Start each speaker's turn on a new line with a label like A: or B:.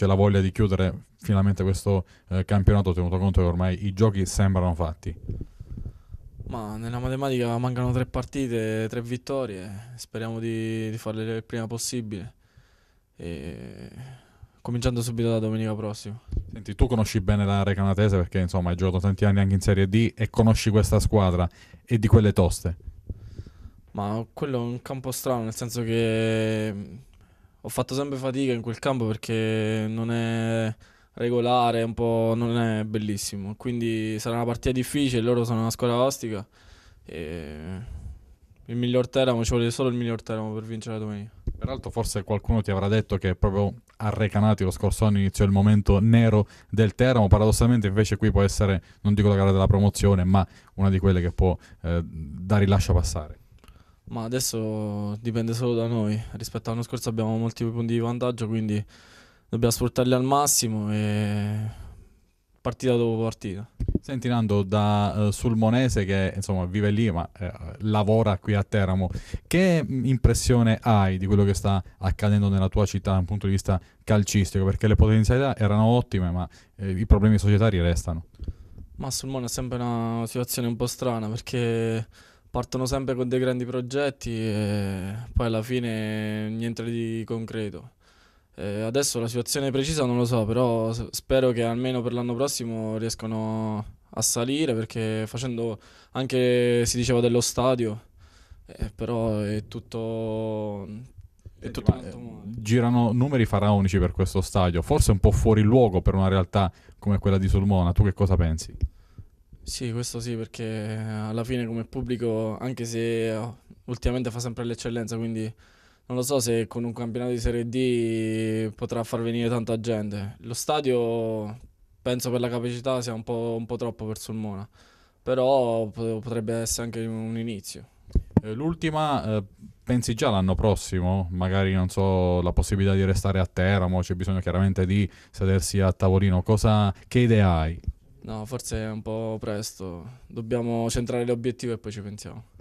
A: c'è la voglia di chiudere finalmente questo eh, campionato, tenuto conto che ormai i giochi sembrano fatti?
B: Ma nella matematica mancano tre partite, tre vittorie, speriamo di, di farle il prima possibile. E... Cominciando subito da domenica prossima.
A: Senti, tu conosci bene la Recanatese perché insomma hai giocato tanti anni anche in Serie D e conosci questa squadra e di quelle toste.
B: Ma quello è un campo strano, nel senso che ho fatto sempre fatica in quel campo perché non è regolare, un po' non è bellissimo. Quindi sarà una partita difficile, loro sono una squadra ostica. E il miglior Teramo, ci vuole solo il miglior Teramo per vincere la domenica.
A: Peraltro forse qualcuno ti avrà detto che proprio a Recanati lo scorso anno iniziò il momento nero del Teramo, paradossalmente invece qui può essere, non dico la gara della promozione, ma una di quelle che può eh, il lascia passare.
B: Ma adesso dipende solo da noi. Rispetto all'anno scorso abbiamo molti punti di vantaggio, quindi dobbiamo sfruttarli al massimo
A: e partita
B: dopo partita.
A: Senti Nando, da uh, eh, Sulmonese che insomma vive lì ma eh, lavora qui a Teramo, che impressione hai di quello che sta accadendo nella tua città dal punto di vista calcistico? Perché le potenzialità erano ottime ma eh, i problemi societari restano. Ma
B: Sulmone è sempre una situazione un po' strana perché partono sempre con dei grandi progetti e poi alla fine niente di concreto. E adesso la situazione precisa non lo so, però spero che almeno per l'anno prossimo riescano a salire perché facendo anche, si diceva, dello stadio, eh, però è tutto... È tutto eh,
A: girano numeri faraonici per questo stadio, forse un po' fuori luogo per una realtà come quella di Sulmona, tu che cosa pensi?
B: Sì, questo sì, perché eh, alla fine come pubblico, anche se eh, ultimamente fa sempre l'eccellenza, quindi non lo so se con un campionato di Serie D potrà far venire tanta gente. Lo stadio, penso per la capacità, sia un po', un po troppo per Sulmona, però potrebbe essere anche un inizio.
A: Eh, l'ultima, eh, pensi già l'anno prossimo? Magari, non so, la possibilità di restare a Teramo, c'è bisogno chiaramente di sedersi a tavolino. Cosa, che idea hai?
B: No, forse è un po' presto. Dobbiamo centrare l'obiettivo e poi ci pensiamo.